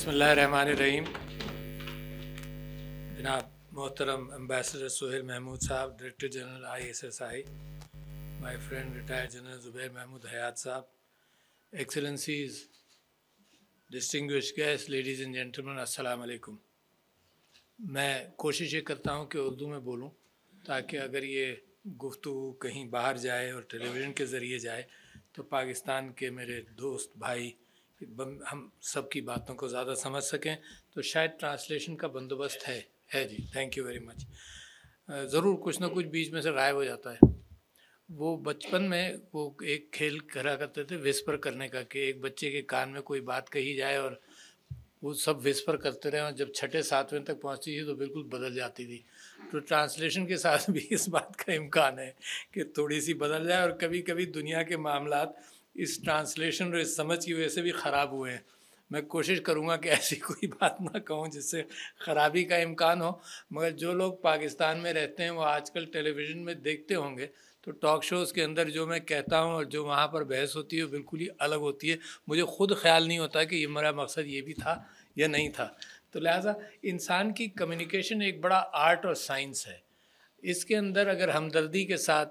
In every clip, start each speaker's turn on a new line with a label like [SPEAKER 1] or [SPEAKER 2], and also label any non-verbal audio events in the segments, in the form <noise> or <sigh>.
[SPEAKER 1] बसमीम जनाब मोहतरम एम्बेसडर सुहेल महमूद साहब director general I S S I my friend retired general Zubair Mahmood Hayat साहब excellencies distinguished guest ladies and gentlemen असलकुम मैं कोशिश ये करता हूँ कि उर्दू में बोलूँ ताकि अगर ये गुफ्तु कहीं बाहर जाए और टेलीविज़न के ज़रिए जाए तो पाकिस्तान के मेरे दोस्त भाई हम सबकी बातों को ज़्यादा समझ सकें तो शायद ट्रांसलेशन का बंदोबस्त है है जी थैंक यू वेरी मच ज़रूर कुछ ना कुछ बीच में से गायब हो जाता है वो बचपन में वो एक खेल करा करते थे विस्पर करने का कि एक बच्चे के कान में कोई बात कही जाए और वो सब विस्पर करते रहे और जब छठे सातवें तक पहुंचती थी तो बिल्कुल बदल जाती थी तो ट्रांसलेशन के साथ भी इस बात का इम्कान है कि थोड़ी सी बदल जाए और कभी कभी दुनिया के मामला इस ट्रांसलेशन और इस समझ की वजह से भी ख़राब हुए हैं मैं कोशिश करूँगा कि ऐसी <laughs> कोई बात ना कहूँ जिससे ख़राबी का इम्कान हो मगर जो लोग पाकिस्तान में रहते हैं वो आजकल टेलीविज़न में देखते होंगे तो टॉक शोज़ के अंदर जो मैं कहता हूँ और जो वहाँ पर बहस होती है वो बिल्कुल ही अलग होती है मुझे खुद ख्याल नहीं होता कि ये मेरा मकसद ये भी था या नहीं था तो लिहाजा इंसान की कम्युनिकेशन एक बड़ा आर्ट और साइंस है इसके अंदर अगर हमदर्दी के साथ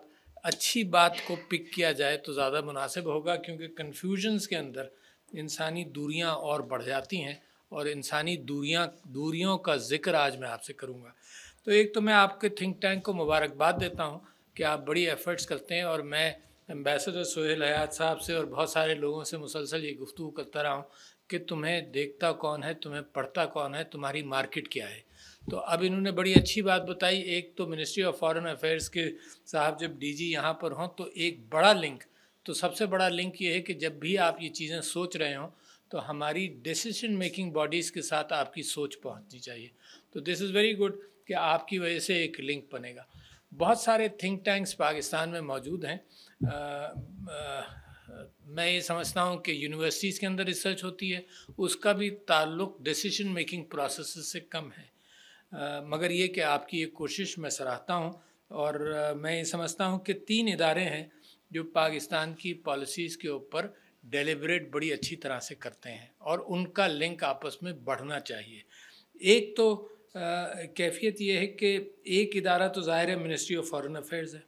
[SPEAKER 1] अच्छी बात को पिक किया जाए तो ज़्यादा मुनासिब होगा क्योंकि कन्फ्यूजन्स के अंदर इंसानी दूरियां और बढ़ जाती हैं और इंसानी दूरियां दूरियों का ज़िक्र आज मैं आपसे करूंगा तो एक तो मैं आपके थिंक टैंक को मुबारकबाद देता हूं कि आप बड़ी एफ़र्ट्स करते हैं और मैं एम्बेसडर सोहेल हयात साहब से और बहुत सारे लोगों से मुसलसल ये गुफ्तु करता रहा हूँ कि तुम्हें देखता कौन है तुम्हें पढ़ता कौन है तुम्हारी मार्केट क्या है तो अब इन्होंने बड़ी अच्छी बात बताई एक तो मिनिस्ट्री ऑफ फॉरेन अफेयर्स के साहब जब डीजी यहाँ पर हों तो एक बड़ा लिंक तो सबसे बड़ा लिंक ये है कि जब भी आप ये चीज़ें सोच रहे हों तो हमारी डिसीजन मेकिंग बॉडीज़ के साथ आपकी सोच पहुँचनी चाहिए तो दिस इज़ वेरी गुड कि आपकी वजह से एक लिंक बनेगा बहुत सारे थिंक टैंक्स पाकिस्तान में मौजूद हैं आ, आ, मैं ये समझता हूँ कि यूनिवर्सिटीज़ के अंदर रिसर्च होती है उसका भी ताल्लुक डिसीजन मेकिंग प्रोसेस से कम है मगर ये कि आपकी ये कोशिश मैं सराहता हूँ और मैं ये समझता हूँ कि तीन इदारे हैं जो पाकिस्तान की पॉलिसीज़ के ऊपर डेलीबरेट बड़ी अच्छी तरह से करते हैं और उनका लिंक आपस में बढ़ना चाहिए एक तो आ, कैफियत ये है कि एक इदारा तो ज़ाहिर है मिनिस्ट्री ऑफ फॉरेन अफेयर्स है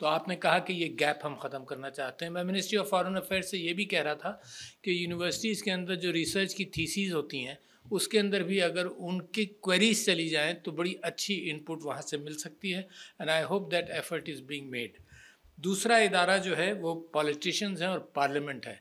[SPEAKER 1] तो आपने कहा कि ये गैप हम ख़त्म करना चाहते हैं मैं मिनिस्ट्री ऑफ फॉरेन अफेयर्स से ये भी कह रहा था कि यूनिवर्सिटीज़ के अंदर जो रिसर्च की थीसीज़ होती हैं उसके अंदर भी अगर उनकी क्वेरीज चली जाएँ तो बड़ी अच्छी इनपुट वहाँ से मिल सकती है and I hope that effort is being made दूसरा इदारा जो है वो पॉलिटिशियंस हैं और पार्लियामेंट है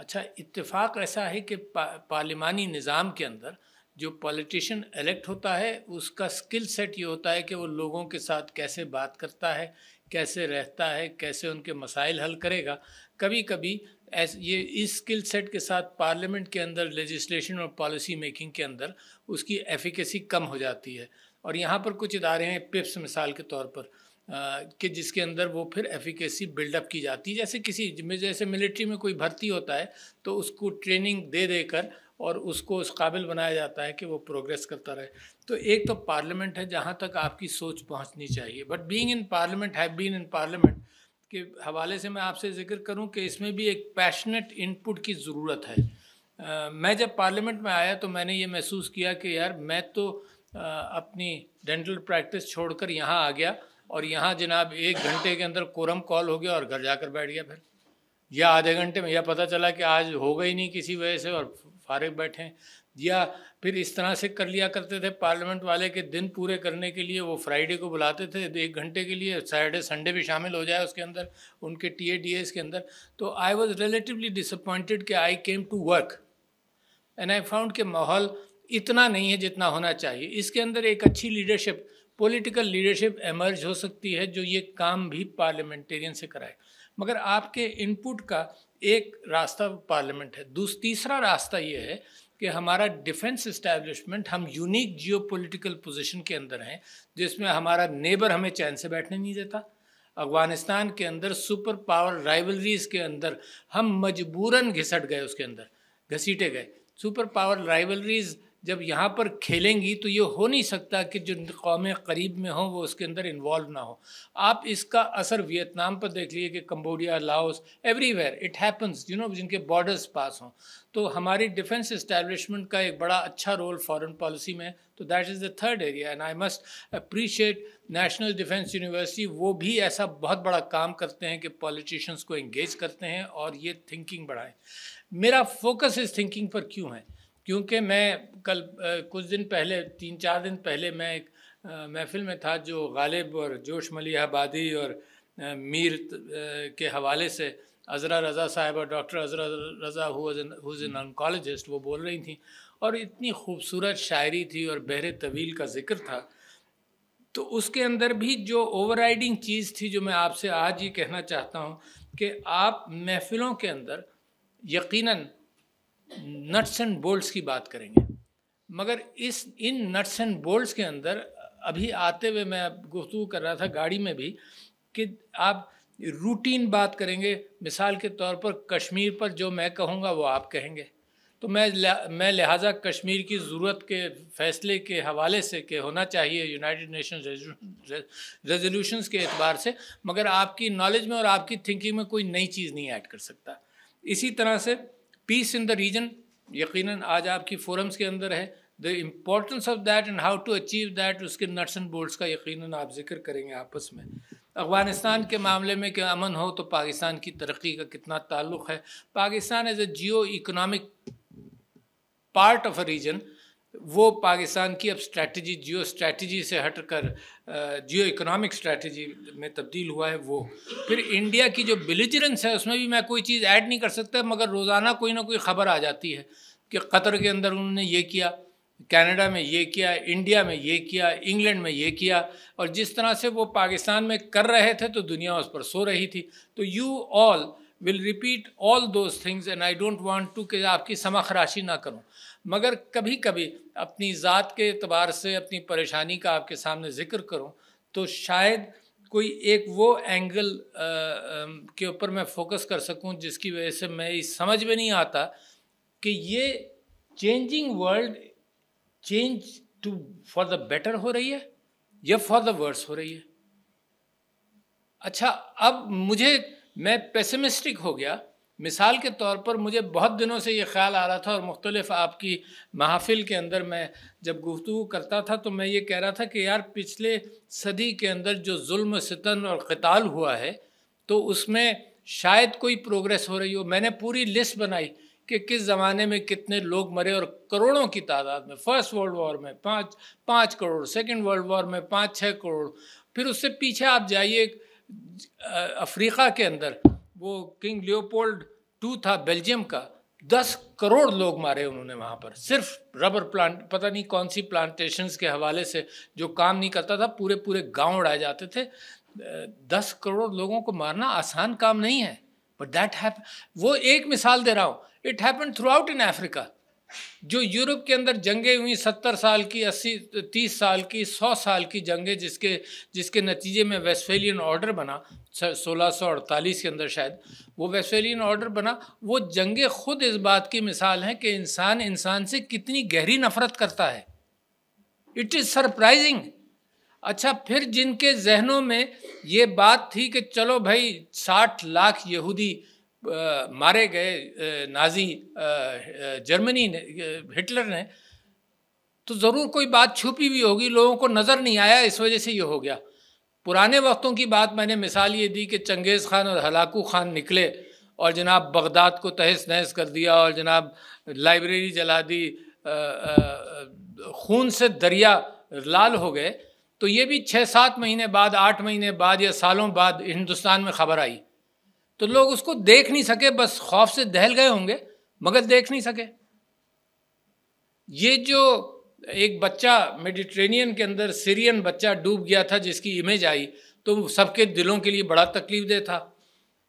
[SPEAKER 1] अच्छा इतफाक़ ऐसा है कि पा, पार्लिमानी निज़ाम के अंदर जो पॉलिटिशियन इलेक्ट होता है उसका स्किल सेट ये होता है कि वो लोगों के साथ कैसे बात करता है कैसे रहता है कैसे उनके मसाइल हल करेगा कभी कभी ऐस ये इस स्किल सेट के साथ पार्लियामेंट के अंदर लेजिस्लेशन और पॉलिसी मेकिंग के अंदर उसकी एफिकेसी कम हो जाती है और यहाँ पर कुछ इदारे हैं पिप्स मिसाल के तौर पर आ, कि जिसके अंदर वो फिर एफिकेसी बिल्डअप की जाती है जैसे किसी जैसे मिलिट्री में कोई भर्ती होता है तो उसको ट्रेनिंग दे देकर और उसको उस काबिल बनाया जाता है कि वो प्रोग्रेस करता रहे तो एक तो पार्लियामेंट है जहाँ तक आपकी सोच पहुँचनी चाहिए but being in parliament have been in parliament के हवाले से मैं आपसे जिक्र करूं कि इसमें भी एक पैशनेट इनपुट की ज़रूरत है आ, मैं जब पार्लियामेंट में आया तो मैंने ये महसूस किया कि यार मैं तो आ, अपनी डेंटल प्रैक्टिस छोड़कर यहाँ आ गया और यहाँ जनाब एक घंटे के अंदर कोरम कॉल हो गया और घर जाकर बैठ गया फिर या आधे घंटे में यह पता चला कि आज होगा ही नहीं किसी वजह से और फारग बैठे या फिर इस तरह से कर लिया करते थे पार्लियामेंट वाले के दिन पूरे करने के लिए वो फ्राइडे को बुलाते थे एक घंटे के लिए सैटरडे संडे भी शामिल हो जाए उसके अंदर उनके टी ए डी एस के अंदर तो आई वॉज रिलेटिवली डिसअपॉइंटेड कि I came to work and I found के माहौल इतना नहीं है जितना होना चाहिए इसके अंदर एक अच्छी लीडरशिप पॉलिटिकल लीडरशिप एमर्ज हो सकती है जो ये काम भी पार्लियामेंटेरियन से कराए मगर आपके इनपुट का एक रास्ता पार्लियामेंट है दूसरा तीसरा रास्ता ये है कि हमारा डिफेंस इस्टेब्लिशमेंट हम यूनिक पोलिटिकल पोजीशन के अंदर हैं जिसमें हमारा नेबर हमें चैन से बैठने नहीं देता अफगानिस्तान के अंदर सुपर पावर राइवलरीज के अंदर हम मजबूरन घिसट गए उसके अंदर घसीटे गए सुपर पावर राइवलरीज़ जब यहाँ पर खेलेंगी तो ये हो नहीं सकता कि जो कौमें करीब में हों वो उसके अंदर इन्वॉल्व ना हो आप इसका असर वियतनाम पर देख लीजिए कि Cambodia Laos everywhere it happens you know जिनके बॉर्डर्स पास हों तो हमारी डिफेंस इस्टेबलिशमेंट का एक बड़ा अच्छा रोल फॉरेन पॉलिसी में तो that is the third area and I must appreciate National Defence University वो भी ऐसा बहुत बड़ा काम करते हैं कि पॉलिटिशियंस को इंगेज करते हैं और ये थिंकिंग बढ़ाएं मेरा फोकस इस थिंकिंग पर क्यों है क्योंकि मैं कल कुछ दिन पहले तीन चार दिन पहले मैं एक महफिल में था जो गालिब और जोश मलियाबादी और मीर के हवाले से अजरा रज़ा साहब और doctor Azra Raza who's an oncologist वो बोल रही थी और इतनी खूबसूरत शायरी थी और बहर तवील का जिक्र था तो उसके अंदर भी जो ओवरराइडिंग चीज़ थी जो मैं आपसे आज ये कहना चाहता हूँ कि आप महफ़िलों के अंदर यकीनन नट्स एंड बोल्ट्स की बात करेंगे मगर इस इन नट्स एंड बोल्ट्स के अंदर अभी आते हुए मैं गुफ्तु कर रहा था गाड़ी में भी कि आप रूटीन बात करेंगे मिसाल के तौर पर कश्मीर पर जो मैं कहूँगा वो आप कहेंगे तो मैं मैं लिहाजा कश्मीर की ज़रूरत के फ़ैसले के हवाले से के होना चाहिए यूनाइटेड नेशन रेजोल्यूशंस के अतबार से मगर आपकी नॉलेज में और आपकी थिंकिंग में कोई नई चीज़ नहीं ऐड कर सकता इसी तरह से पीस इन द रीजन यकीनन आज आपकी फोरम्स के अंदर है the importance of that and how to achieve that उसके नट्स एंड बोल्ट्स का यकीनन आप जिक्र करेंगे आपस में अफ़गानिस्तान के मामले में क्या अमन हो तो पाकिस्तान की तरक्की का कितना ताल्लुक़ है Pakistan as a geo economic part of a region वो पाकिस्तान की अब स्ट्रैटी जियो स्ट्रैटेजी से हट कर जियो इकोनॉमिक स्ट्रैटी में तब्दील हुआ है वो फिर इंडिया की जो बिलिजरेंस है उसमें भी मैं कोई चीज़ ऐड नहीं कर सकता मगर रोज़ाना कोई ना कोई ख़बर आ जाती है कि कतर के अंदर उन्होंने ये किया कनाडा में ये किया इंडिया में ये किया इंग्लैंड में ये किया और जिस तरह से वो पाकिस्तान में कर रहे थे तो दुनिया उस पर सो रही थी तो you all will repeat all those things and I don't want to कि आपकी समाखराशी ना करूँ मगर कभी कभी अपनी ज़ात के अतबार से अपनी परेशानी का आपके सामने ज़िक्र करूँ तो शायद कोई एक वो एंगल आ, आ, के ऊपर मैं फोकस कर सकूँ जिसकी वजह से मैं इस समझ में नहीं आता कि ये changing world change to for the better हो रही है या फॉर द वर्स हो रही है अच्छा अब मुझे मैं पेसिमिस्टिक हो गया मिसाल के तौर पर मुझे बहुत दिनों से ये ख्याल आ रहा था और मुख्तलिफ़ आपकी महाफिल के अंदर मैं जब गुफ्तु करता था तो मैं ये कह रहा था कि यार पिछले सदी के अंदर जो जुल्म सितन और कताल हुआ है तो उसमें शायद कोई प्रोग्रेस हो रही हो मैंने पूरी लिस्ट बनाई कि किस ज़माने में कितने लोग मरे और करोड़ों की तादाद में फर्स्ट वर्ल्ड वॉर में पाँच पाँच करोड़ सेकेंड वर्ल्ड वॉर में पाँच छः करोड़ फिर उससे पीछे आप जाइए अफ्रीका के अंदर वो किंग लियोपोल्ड टू था बेल्जियम का दस करोड़ लोग मारे उन्होंने वहाँ पर सिर्फ रबर प्लांट पता नहीं कौन सी प्लांटेशन के हवाले से जो काम नहीं करता था पूरे पूरे गांव उड़ाए जाते थे दस करोड़ लोगों को मारना आसान काम नहीं है बट दैट है वो एक मिसाल दे रहा हूँ it happen throughout in Africa जो यूरोप के अंदर जंगें हुई सत्तर साल की अस्सी तीस साल की सौ साल की जंगें जिसके जिसके नतीजे में वेस्फेलियन ऑर्डर बना सोलह सौ अड़तालीस के अंदर शायद वो वेस्फेलियन ऑर्डर बना वो जंगें खुद इस बात की मिसाल हैं कि इंसान इंसान से कितनी गहरी नफरत करता है इट इज़ सरप्राइजिंग अच्छा फिर जिनके जहनों में ये बात थी कि चलो भाई साठ लाख यहूदी मारे गए नाजी जर्मनी ने हिटलर ने तो ज़रूर कोई बात छुपी हुई होगी लोगों को नज़र नहीं आया इस वजह से ये हो गया पुराने वक्तों की बात मैंने मिसाल ये दी कि चंगेज़ खान और हलाकू खान निकले और जनाब बगदाद को तहस नहस कर दिया और जनाब लाइब्रेरी जला दी खून से दरिया लाल हो गए तो ये भी छः सात महीने बाद आठ महीने बाद या सालों बाद हिंदुस्तान में खबर आई तो लोग उसको देख नहीं सके बस खौफ से दहल गए होंगे मगर देख नहीं सके ये जो एक बच्चा मेडिट्रेनियन के अंदर सीरियन बच्चा डूब गया था जिसकी इमेज आई तो सबके दिलों के लिए बड़ा तकलीफ दे था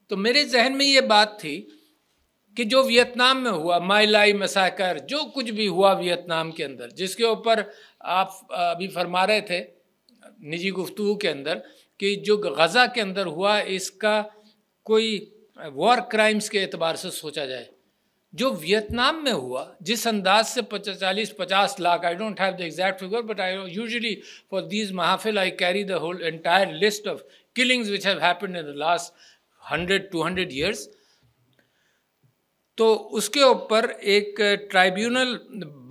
[SPEAKER 1] तो मेरे जहन में ये बात थी कि जो वियतनाम में हुआ माई लाई मसाकर जो कुछ भी हुआ वियतनाम के अंदर जिसके ऊपर आप अभी फरमा रहे थे निजी गुफ्तु के अंदर कि जो गज़ा के अंदर हुआ इसका कोई वॉर क्राइम्स के एतबार से सोचा जाए जो वियतनाम में हुआ जिस अंदाज से पचास चालीस पचास lakh I don't have the exact figure but I usually for these महाफिल I carry the whole entire list of killings which have happen in the last hundred two hundred years तो उसके ऊपर एक ट्राइब्यूनल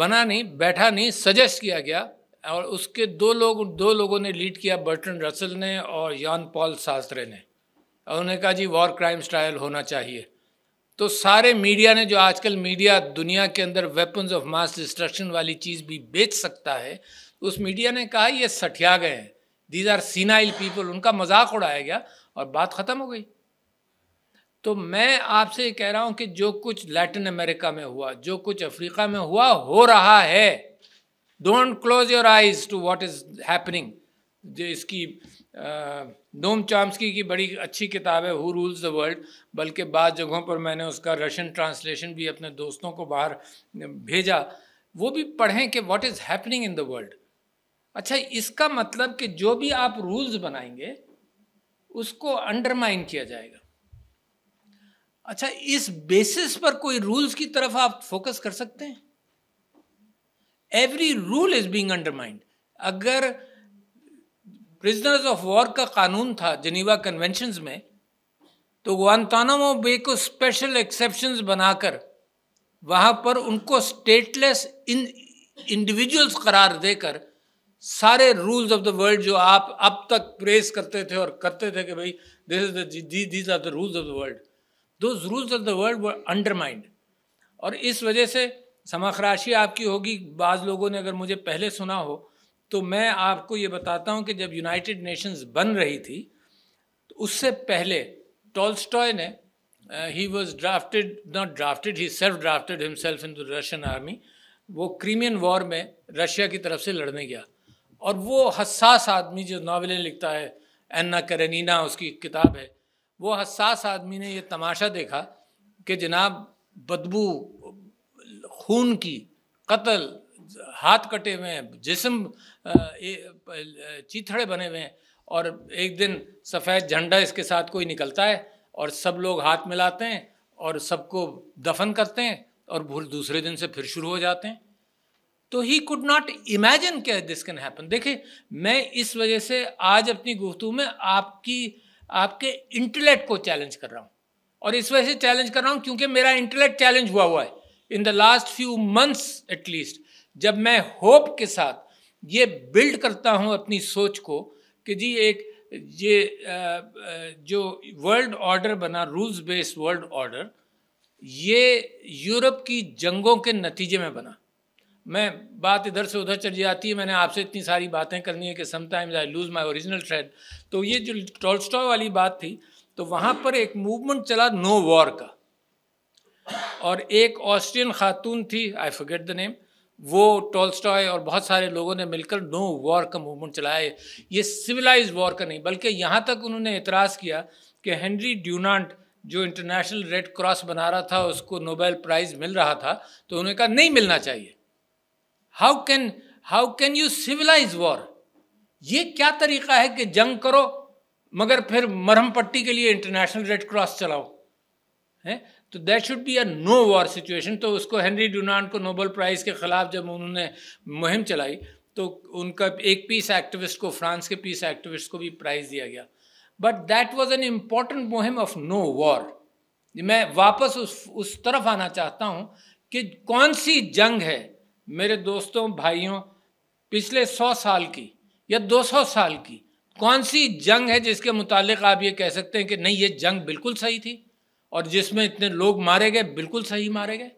[SPEAKER 1] बना नहीं बैठा नहीं सजेस्ट किया गया और उसके दो लोग दो लोगों ने लीड किया बर्टन रसल ने और यान पॉल सास्त्रे ने और उन्होंने कहा जी वॉर क्राइम स्टाइल होना चाहिए तो सारे मीडिया ने जो आजकल मीडिया दुनिया के अंदर वेपन्स ऑफ मास डिस्ट्रक्शन वाली चीज़ भी बेच सकता है उस मीडिया ने कहा ये सठिया गए हैं दीज आर सीनाइल पीपल उनका मजाक उड़ाया गया और बात ख़त्म हो गई तो मैं आपसे ये कह रहा हूँ कि जो कुछ लैटिन अमेरिका में हुआ जो कुछ अफ्रीका में हुआ हो रहा है don't close your eyes to what is happening जो इसकी नोम चाम्सकी की बड़ी अच्छी किताब है हु रूल्स द वर्ल्ड बल्कि बाद जगहों पर मैंने उसका रशियन ट्रांसलेशन भी अपने दोस्तों को बाहर भेजा वो भी पढ़ें कि what is happening in the world अच्छा इसका मतलब कि जो भी आप रूल्स बनाएंगे उसको अंडरमाइन किया जाएगा अच्छा इस बेसिस पर कोई रूल्स की तरफ आप फोकस कर सकते हैं every rule is being undermined अगर प्रिजनर्स ऑफ वॉर का कानून था जनीवा कन्वेंशन में तो ग्वानतानामो बे को स्पेशल एक्सेप्शन बनाकर वहाँ पर उनको स्टेटलेस इन इंडिविजुअल्स करार देकर सारे रूल्स ऑफ द वर्ल्ड जो आप अब तक प्रेस करते थे और करते थे कि भाई this is these are the rules of the world those rules of the world were undermined और इस वजह से समाखराशी आपकी होगी बाज़ लोगों ने अगर मुझे पहले सुना हो तो मैं आपको ये बताता हूँ कि जब यूनाइटेड नेशंस बन रही थी तो उससे पहले टॉल्स्टॉय ने ही was drafted not drafted he self drafted himself in the Russian army वो क्रीमियन वॉर में रशिया की तरफ से लड़ने गया और वो हसास आदमी जो नावलें लिखता है एन्ना करेनिना उसकी किताब है वो हसास आदमी ने ये तमाशा देखा कि जनाब बदबू खून की कत्ल हाथ कटे हुए हैं जिसम चीथड़े बने हुए हैं और एक दिन सफ़ेद झंडा इसके साथ कोई निकलता है और सब लोग हाथ मिलाते हैं और सबको दफन करते हैं और भूल दूसरे दिन से फिर शुरू हो जाते हैं तो ही कुड नॉट इमेजिन के दिस कैन हैपन देखिए मैं इस वजह से आज अपनी गुफ्तु में आपकी आपके इंटेलेक्ट को चैलेंज कर रहा हूँ और इस वजह से चैलेंज कर रहा हूँ क्योंकि मेरा इंटेलेक्ट चैलेंज हुआ हुआ है in the last few months at least जब मैं होप के साथ ये बिल्ड करता हूँ अपनी सोच को कि जी एक ये जो वर्ल्ड ऑर्डर बना रूल्स बेस्ड वर्ल्ड ऑर्डर ये यूरोप की जंगों के नतीजे में बना मैं बात इधर से उधर चली जाती है मैंने आपसे इतनी सारी बातें करनी है कि sometimes I lose my original thread तो ये जो टोलस्टॉय वाली बात थी तो वहाँ पर एक मूवमेंट चला नो वॉर का और एक ऑस्ट्रियन खातून थी आई फॉरगेट द नेम वो टोलस्टॉय और बहुत सारे लोगों ने मिलकर नो वॉर का मूवमेंट चलाया ये सिविलाइज वॉर का नहीं बल्कि यहाँ तक उन्होंने एतराज़ किया कि हेनरी ड्यूनांट जो इंटरनेशनल रेड क्रॉस बना रहा था उसको नोबेल प्राइज़ मिल रहा था तो उन्होंने कहा नहीं मिलना चाहिए how can how can you civilize war ये क्या तरीका है कि जंग करो मगर फिर मरहम पट्टी के लिए इंटरनेशनल रेड क्रॉस चलाओ है तो that should be a no war situation तो उसको हेनरी डोनाल्ड को नोबल प्राइज़ के ख़िलाफ़ जब उन्होंने मुहिम चलाई तो उनका एक पीस एक्टिविस्ट को फ्रांस के पीस एक्टिविस्ट को भी प्राइज़ दिया गया but that was an important मुहिम ऑफ नो वॉर मैं वापस उस उस तरफ आना चाहता हूँ कि कौन सी जंग है मेरे दोस्तों भाइयों पिछले सौ साल की या दो सौ साल की कौन सी जंग है जिसके मुतालिक आप ये कह सकते हैं कि नहीं ये जंग बिल्कुल सही थी और जिसमें इतने लोग मारे गए बिल्कुल सही मारे गए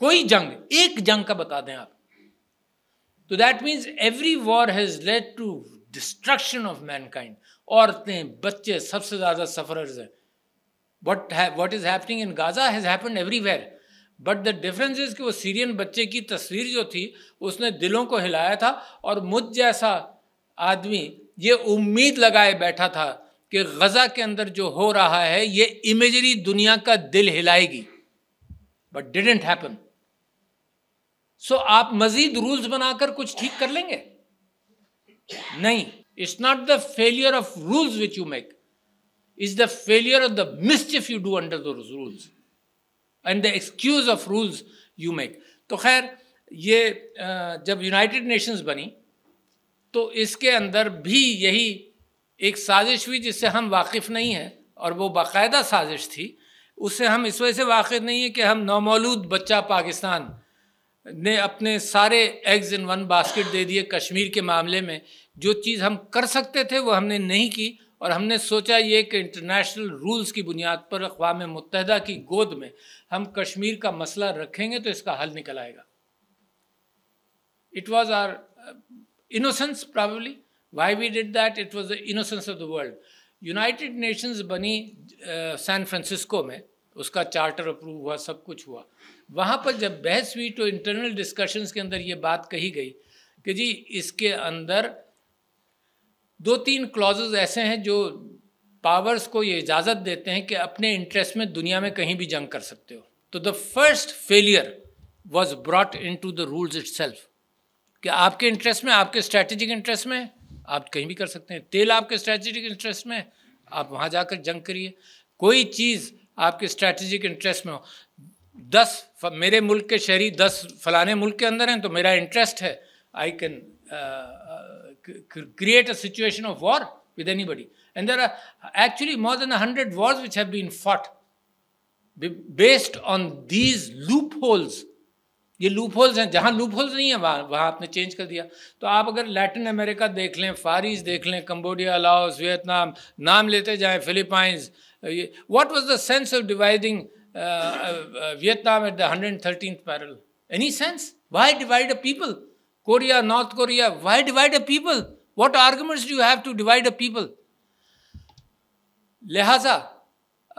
[SPEAKER 1] कोई जंग एक जंग का बता दें आप तो that means every war has led to destruction of mankind औरतें बच्चे सबसे ज़्यादा सफरर्स हैं what what is happening in Gaza has happen everywhere but the difference is कि वो सीरियन बच्चे की तस्वीर जो थी उसने दिलों को हिलाया था और मुझ जैसा आदमी ये उम्मीद लगाए बैठा था कि गज़ा के अंदर जो हो रहा है ये इमेजरी दुनिया का दिल हिलाएगी बट डिडेंट हैपन सो आप मजीद रूल्स बनाकर कुछ ठीक कर लेंगे नहीं it's not the failure of rules which you make is the failure of the mischief you do under the rules and the excuse of rules you make तो खैर ये जब यूनाइटेड नेशंस बनी तो इसके अंदर भी यही एक साजिश हुई जिससे हम वाकिफ़ नहीं हैं और वो बाकायदा साजिश थी उससे हम इस वजह से वाकिफ़ नहीं है कि हम नौमौलूद बच्चा पाकिस्तान ने अपने सारे एग्ज़ इन वन बास्केट दे दिए कश्मीर के मामले में जो चीज़ हम कर सकते थे वो हमने नहीं की और हमने सोचा ये कि इंटरनेशनल रूल्स की बुनियाद पर अकवा मुतहदा की गोद में हम कश्मीर का मसला रखेंगे तो इसका हल निकल आएगा it was our innocence probably Why we did that? It was the innocence of the world. United Nations बनी सैन फ्रांसिस्को में उसका चार्टर अप्रूव हुआ सब कुछ हुआ वहाँ पर जब बहस हुई तो इंटरनल डिस्कशंस के अंदर ये बात कही गई कि जी इसके अंदर दो तीन क्लॉजेज ऐसे हैं जो पावर्स को ये इजाज़त देते हैं कि अपने इंटरेस्ट में दुनिया में कहीं भी जंग कर सकते हो तो the first failure was brought into the rules itself कि आपके इंटरेस्ट में आपके स्ट्रेटेजिक इंटरेस्ट में आप कहीं भी कर सकते हैं तेल आपके स्ट्रैटेजिक इंटरेस्ट में आप वहाँ जाकर जंग करिए कोई चीज़ आपके स्ट्रैटेजिक इंटरेस्ट में हो दस मेरे मुल्क के शहरी दस फलाने मुल्क के अंदर हैं तो मेरा इंटरेस्ट है I can create a situation of war with anybody and there are actually more than hundred wars which have been fought based on these loopholes ये लूप होल्स हैं जहाँ लूप होल्स नहीं है वहाँ वहाँ आपने change कर दिया तो आप अगर लैटिन अमेरिका देख लें फारिस देख लें कम्बोडिया लाओस वियतनाम नाम लेते जाएँ फिलीपाइंस ये was the sense of dividing Vietnam at the hundred thirteen parallel any sense why divide a people Korea North Korea why divide a people what arguments do have to divide a people लिहाजा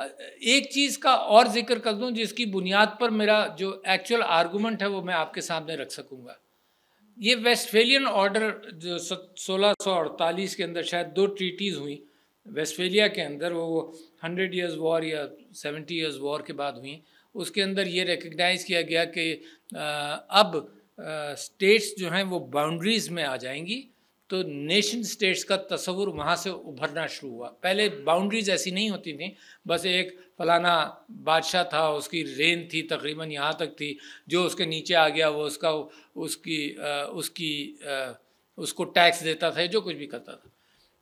[SPEAKER 1] एक चीज़ का और जिक्र कर दूं जिसकी बुनियाद पर मेरा जो एक्चुअल आर्गूमेंट है वो मैं आपके सामने रख सकूंगा ये वेस्टफेलियन ऑर्डर जो सोलह सौ अड़तालीस के अंदर शायद दो ट्रीटीज़ हुई वेस्टफेलिया के अंदर वो हंड्रेड ईयर्स वॉर या सेवेंटी ईयर्स वॉर के बाद हुई उसके अंदर ये रिकग्नाइज़ किया गया कि अब स्टेट्स जो हैं वो बाउंड्रीज़ में आ जाएंगी तो नेशन स्टेट्स का तस्वुर वहाँ से उभरना शुरू हुआ पहले बाउंड्रीज ऐसी नहीं होती थी बस एक फलाना बादशाह था उसकी रेन थी तकरीबन यहाँ तक थी जो उसके नीचे आ गया वो उसका उसकी उसकी उसको टैक्स देता था जो कुछ भी करता था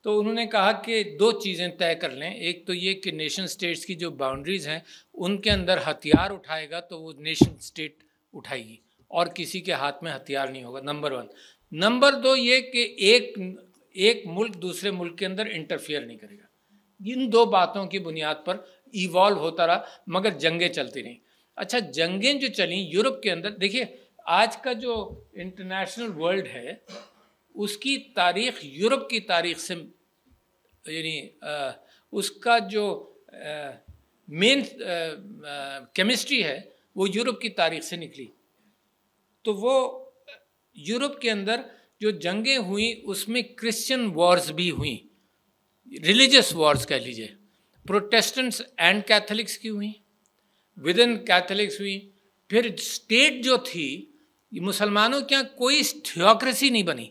[SPEAKER 1] तो उन्होंने कहा कि दो चीज़ें तय कर लें एक तो ये कि नेशन स्टेट्स की जो बाउंड्रीज़ हैं उनके अंदर हथियार उठाएगा तो वो नेशन स्टेट उठाएगी और किसी के हाथ में हथियार नहीं होगा नंबर वन नंबर दो ये कि एक एक मुल्क दूसरे मुल्क के अंदर इंटरफेयर नहीं करेगा इन दो बातों की बुनियाद पर इवॉल्व होता रहा मगर जंगें चलती रहीं अच्छा जंगें जो चली यूरोप के अंदर देखिए आज का जो इंटरनेशनल वर्ल्ड है उसकी तारीख यूरोप की तारीख से यानी उसका जो मेन केमिस्ट्री है वो यूरोप की तारीख से निकली तो वो यूरोप के अंदर जो जंगें हुई उसमें क्रिश्चियन वॉर्स भी हुई रिलीजियस वॉर्स कह लीजिए प्रोटेस्टेंट्स एंड कैथलिक्स की हुई विद इन कैथलिक्स हुई फिर स्टेट जो थी मुसलमानों के यहाँ कोई थियोक्रेसी नहीं बनी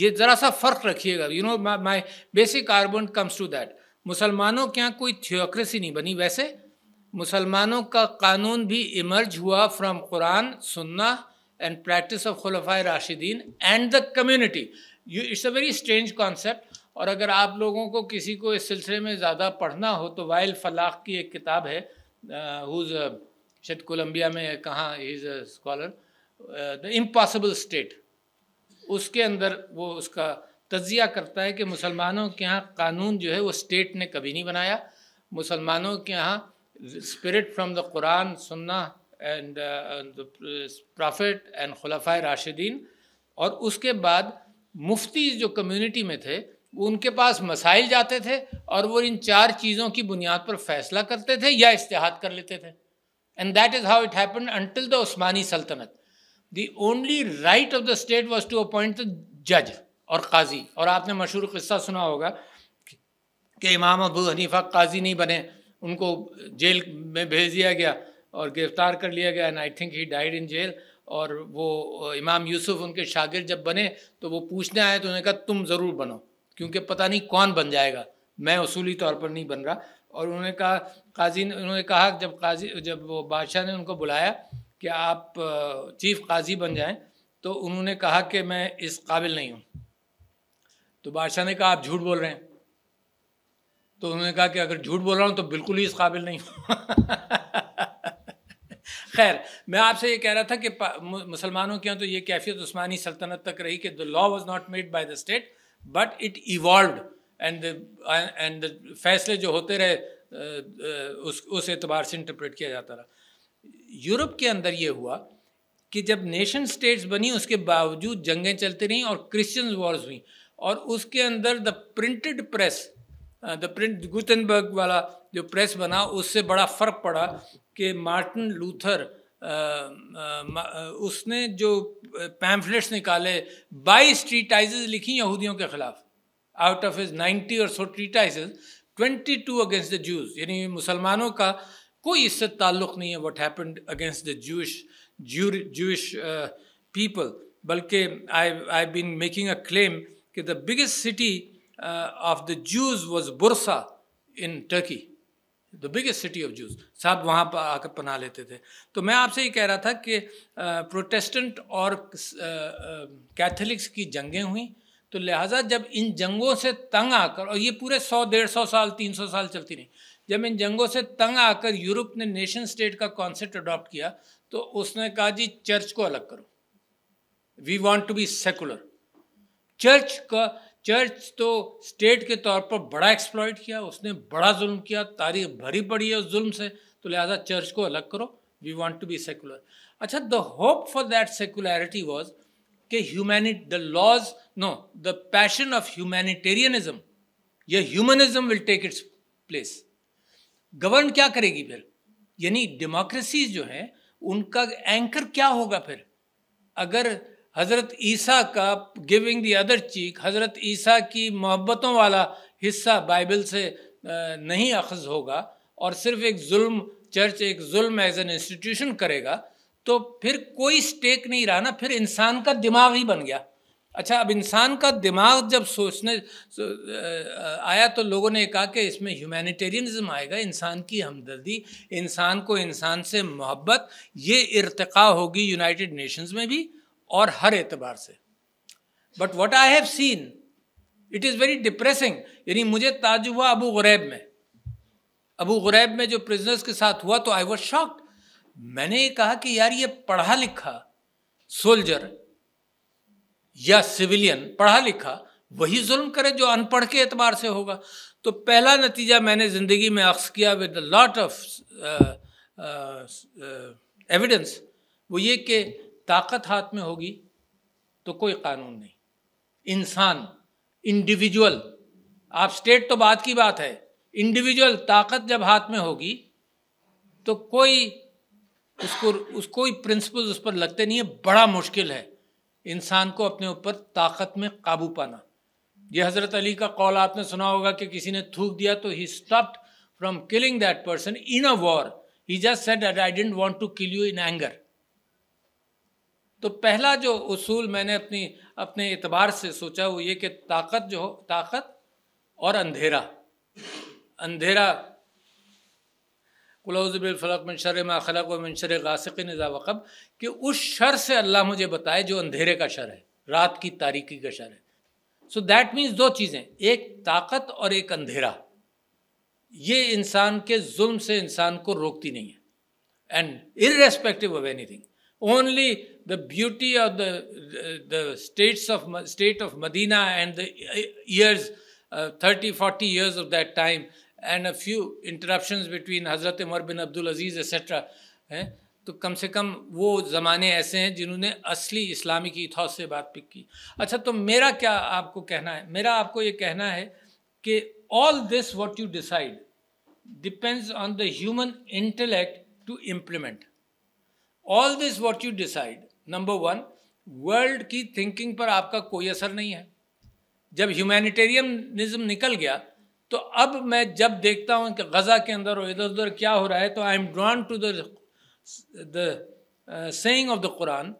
[SPEAKER 1] ये ज़रा सा फ़र्क रखिएगा you know my basic argument comes to that मुसलमानों के यहाँ कोई थियोक्रेसी नहीं बनी वैसे मुसलमानों का कानून भी इमर्ज हुआ फ्रॉम कुरान सुन्ना and practice of Khulafa Rashidin and the community. You, it's a very strange concept. और अगर आप लोगों को किसी को इस सिलसिले में ज़्यादा पढ़ना हो तो वाइल फलाख की एक किताब है हुज शायद कोलंबिया में कहाँ is a scholar the impossible state उसके अंदर वो उसका तजिया करता है कि मुसलमानों के यहाँ कानून जो है वो स्टेट ने कभी नहीं बनाया मुसलमानों के यहाँ spirit from the Quran sunnah and prophet and खुलाफा राशिदीन और उसके बाद मुफ्ती जो कम्युनिटी में थे उनके पास मसाइल जाते थे और वो इन चार चीज़ों की बुनियाद पर फैसला करते थे या इश्तहाद कर लेते थे and that is how it happen until the उस्मानी सल्तनत the only right of the state was to appoint the जज और काजी और आपने मशहूर किस्सा सुना होगा कि इमाम अबू हनीफा काजी नहीं बने उनको जेल में भेज दिया गया और गिरफ़्तार कर लिया गया and I think he died in jail और वो इमाम यूसुफ उनके शागिर जब बने तो वो पूछने आए तो उन्होंने कहा तुम ज़रूर बनो क्योंकि पता नहीं कौन बन जाएगा मैं उसूली तौर पर नहीं बन रहा और उन्होंने कहा काजी ने उन्होंने कहा जब काजी जब वो बादशाह ने उनको बुलाया कि आप चीफ काजी बन जाएं तो उन्होंने कहा कि मैं इस काबिल नहीं हूँ तो बादशाह ने कहा आप झूठ बोल रहे हैं तो उन्होंने कहा कि अगर झूठ बोल रहा हूँ तो बिल्कुल ही इस काबिल नहीं हूँ <laughs> खैर मैं आपसे ये कह रहा था कि मुसलमानों के यहाँ तो ये कैफियत उस्मानी सल्तनत तक रही कि the law was not made by the state but it evolve and and फैसले जो होते रहे उस उस एतबार से इंटरप्रेट किया जाता रहा यूरोप के अंदर ये हुआ कि जब नेशन स्टेट्स बनी उसके बावजूद जंगें चलती रहीं और क्रिश्चियन वॉर्स हुई और उसके अंदर the printed press the print Gutenberg वाला जो प्रेस बना उससे बड़ा फ़र्क पड़ा कि मार्टिन लूथर उसने जो पैम्फलेट्स निकाले बाईस ट्रीटाइज लिखी यहूदियों के ख़िलाफ़ आउट ऑफ इज नाइन्टी और so treatise twenty two against the Jews यानी मुसलमानों का कोई इससे ताल्लुक़ नहीं है what happened against the Jews Jews people बल्कि I I been making a claim कि the biggest city uh, of the Jews was Bursa in Turkey, the biggest city of Jews. साहब वहाँ पर आकर पना लेते थे तो मैं आपसे ये कह रहा था कि प्रोटेस्टेंट uh, और कैथलिक्स uh, uh, की जंगें हुई तो लिहाजा जब इन जंगों से तंग आकर और ये पूरे सौ डेढ़ सौ साल तीन सौ साल चलती रही जब इन जंगों से तंग आकर यूरोप ने नेशन स्टेट का कॉन्सेप्ट अडॉप्ट किया तो उसने कहा जी चर्च को अलग करो we want to be secular church का चर्च तो स्टेट के तौर पर बड़ा एक्सप्लॉयट किया उसने बड़ा जुल्म किया तारीख भरी पड़ी है उस जुल्म से तो लिहाजा चर्च को अलग करो we want to be secular अच्छा the hope for that secularity was के humanity the laws no the passion of humanitarianism या humanism will take its place govern क्या करेगी फिर यानी डेमोक्रेसीज जो हैं उनका एंकर क्या होगा फिर अगर हज़रत ईसा का गिविंग दी अदर चीक हज़रत ईसा की मोहब्बतों वाला हिस्सा बाइबल से नहीं अखज़ होगा और सिर्फ एक जुल्म चर्च एक जुल्म एज एन इंस्टीट्यूशन करेगा तो फिर कोई स्टेक नहीं रहा ना फिर इंसान का दिमाग ही बन गया अच्छा अब इंसान का दिमाग जब सोचने आया तो लोगों ने कहा कि इसमें ह्यूमैनिटेरियनिज्म आएगा इंसान की हमदर्दी इंसान को इंसान से मोहब्बत ये इरतका होगी यूनाइटेड नेशंस में भी और हर एतबार से but what I have seen it is very depressing यानी मुझे ताज हुआ अबू गुरैब में अबू गुरैब में जो प्रिजनर्स के साथ हुआ तो आई वॉज शॉक्ड मैंने ये कहा कि यार ये पढ़ा लिखा सोल्जर या सिविलियन पढ़ा लिखा वही जुल्म करे जो अनपढ़ के एतबार से होगा तो पहला नतीजा मैंने ज़िंदगी में अक्स किया विद लॉट ऑफ एविडेंस वो ये कि ताकत हाथ में होगी तो कोई कानून नहीं इंसान इंडिविजुअल आप स्टेट तो बात की बात है इंडिविजुअल ताकत जब हाथ में होगी तो कोई उसको उसको ही प्रिंसिपल उस पर लगते नहीं है बड़ा मुश्किल है इंसान को अपने ऊपर ताकत में काबू पाना ये हज़रत अली का कॉल आपने सुना होगा कि किसी ने थूक दिया तो he stopped from killing that person in a war he just said I didn't want to kill you in anger तो पहला जो उसूल मैंने अपनी अपने एतबार से सोचा वो ये कि ताकत जो हो ताकत और अंधेरा अंधेरा कुलौज़बिलफ़लक मनशर शर व मनशर गासिक नज़ा वक़ब कि उस शर से अल्लाह मुझे बताए जो अंधेरे का शर है रात की तारीकी का शर है सो दैट मीन्स दो चीज़ें एक ताकत और एक अंधेरा ये इंसान के जुल्म से इंसान को रोकती नहीं है and irrespective of anything only the beauty of the, the states of, state of Medina and the years, uh, 30, 40 years of that time, and a few interruptions between Hazrat Umar bin Abdul Aziz etc. हैं तो कम से कम वो ज़माने ऐसे हैं जिन्होंने असली इस्लामी की इथॉस से बात पिक की अच्छा तो मेरा क्या आपको कहना है मेरा आपको ये कहना है कि all this what you decide depends on the human intellect to implement all this what you decide number one world की थिंकिंग पर आपका कोई असर नहीं है जब ह्यूमैनिटेरियनिज्म निकल गया तो अब मैं जब देखता हूँ कि गज़ा के अंदर और इधर उधर क्या हो रहा है तो I am drawn to the saying of the Quran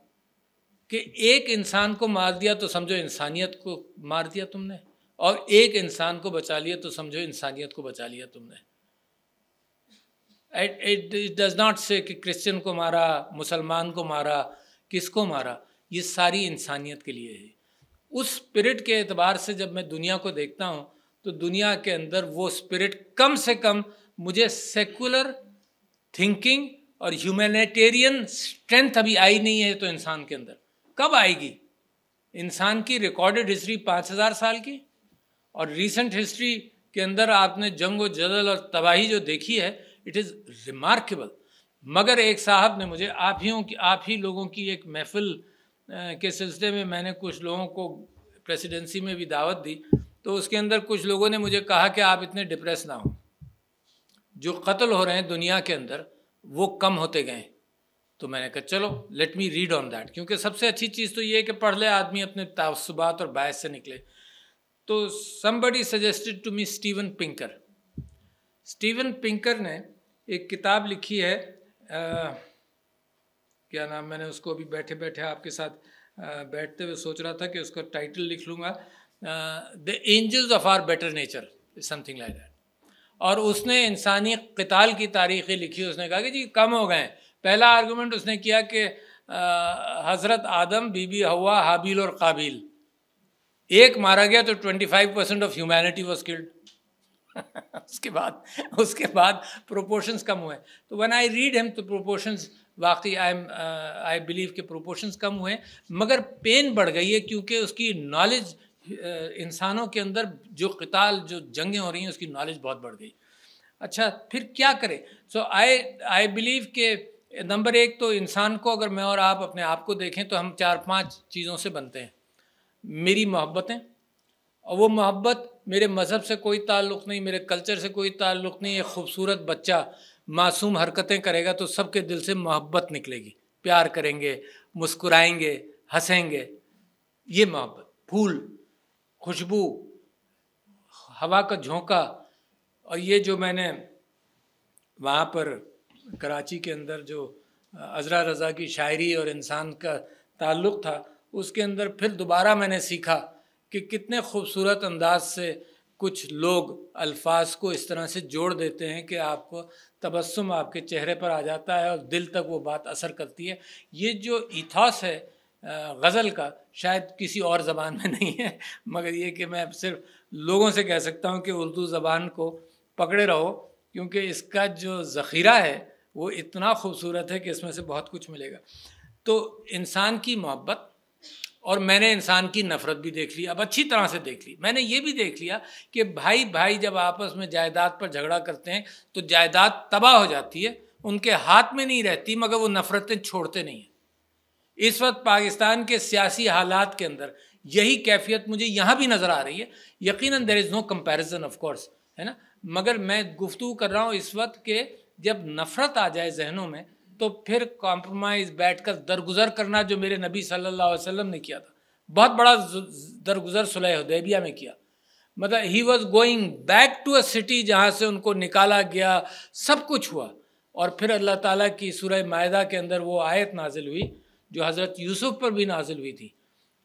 [SPEAKER 1] कि एक इंसान को मार दिया तो समझो इंसानियत को मार दिया तुमने और एक इंसान को बचा लिया तो समझो इंसानियत को बचा लिया तुमने इट डज नॉट से कि क्रिश्चियन को मारा मुसलमान को मारा किसको मारा ये सारी इंसानियत के लिए है उस स्पिरिट के एतबार से जब मैं दुनिया को देखता हूँ तो दुनिया के अंदर वो स्पिरिट कम से कम मुझे सेकुलर थिंकिंग और ह्यूमैनिटेरियन स्ट्रेंथ अभी आई नहीं है तो इंसान के अंदर कब आएगी इंसान की रिकॉर्डेड हिस्ट्री पाँच हज़ार साल की और रिसेंट हिस्ट्री के अंदर आपने जंग व जदल और तबाही जो देखी है इट इज़ रिमार्केबल मगर एक साहब ने मुझे आप ही की आप ही लोगों की एक महफिल के सिलसिले में मैंने कुछ लोगों को प्रेसिडेंसी में भी दावत दी तो उसके अंदर कुछ लोगों ने मुझे कहा कि आप इतने डिप्रेस ना हों जो कत्ल हो रहे हैं दुनिया के अंदर वो कम होते गए तो मैंने कहा चलो let me read on that क्योंकि सबसे अच्छी चीज़ तो ये है कि पढ़ ले आदमी अपने तसुबात और बायस से निकले तो somebody suggested to me Steven Pinker Steven Pinker ने एक किताब लिखी है आ, क्या नाम मैंने उसको अभी बैठे बैठे आपके साथ आ, बैठते हुए सोच रहा था कि उसका टाइटल लिख लूँगा the angels of our better nature something like that और उसने इंसानी कताल की तारीखें लिखी उसने कहा कि जी कम हो गए पहला आर्गूमेंट उसने किया कि हज़रत आदम बीबी हवा हाबिल और काबिल एक मारा गया तो twenty five percent of humanity was killed <laughs> उसके बाद उसके बाद प्रोपोर्शंस कम हुए तो वन आई रीड हिम तो प्रोपोर्शंस वाकई आई एम आई बिलीव के प्रोपोर्शंस कम हुए मगर पेन बढ़ गई है क्योंकि उसकी नॉलेज uh, इंसानों के अंदर जो कताल जो जंगें हो रही हैं उसकी नॉलेज बहुत बढ़ गई अच्छा फिर क्या करें सो आई आई बिलीव के नंबर एक तो इंसान को अगर मैं और आप अपने आप को देखें तो हम चार पांच चीज़ों से बनते हैं मेरी मोहब्बतें और वो मोहब्बत मेरे मज़हब से कोई ताल्लुक़ नहीं मेरे कल्चर से कोई ताल्लुक़ नहीं एक खूबसूरत बच्चा मासूम हरकतें करेगा तो सबके दिल से मोहब्बत निकलेगी प्यार करेंगे मुस्कुराएंगे हंसेंगे ये मोहब्बत फूल खुशबू हवा का झोंका और ये जो मैंने वहाँ पर कराची के अंदर जो अजरा रज़ा की शायरी और इंसान का ताल्लुक़ था उसके अंदर फिर दोबारा मैंने सीखा कि कितने खूबसूरत अंदाज से कुछ लोग अल्फाज को इस तरह से जोड़ देते हैं कि आपको तबस्सुम आपके चेहरे पर आ जाता है और दिल तक वो बात असर करती है ये जो इथॉस है गज़ल का शायद किसी और ज़बान में <laughs> नहीं है मगर ये कि मैं सिर्फ लोगों से कह सकता हूँ कि उर्दू ज़बान को पकड़े रहो क्योंकि इसका जो ज़ख़ीरा है वो इतना खूबसूरत है कि इसमें से बहुत कुछ मिलेगा तो इंसान की मोहब्बत और मैंने इंसान की नफ़रत भी देख ली अब अच्छी तरह से देख ली मैंने ये भी देख लिया कि भाई भाई जब आपस में जायदाद पर झगड़ा करते हैं तो जायदाद तबाह हो जाती है उनके हाथ में नहीं रहती मगर वो नफ़रतें छोड़ते नहीं हैं इस वक्त पाकिस्तान के सियासी हालात के अंदर यही कैफियत मुझे यहाँ भी नज़र आ रही है यकीन there is no comparison of course है ना मगर मैं गुफ्तु कर रहा हूँ इस वक्त के जब नफ़रत आ जाए जहनों में तो फिर कॉम्प्रोमाइज़ बैठकर दरगुजर करना जो मेरे नबी सल्लल्लाहु अलैहि वसल्लम ने किया था बहुत बड़ा दरगुजर सुलह उदैबिया में किया मतलब he was going back to a city जहाँ से उनको निकाला गया सब कुछ हुआ और फिर अल्लाह ताला की सूरह माहा के अंदर वो आयत नाजिल हुई जो हज़रत यूसुफ पर भी नाजिल हुई थी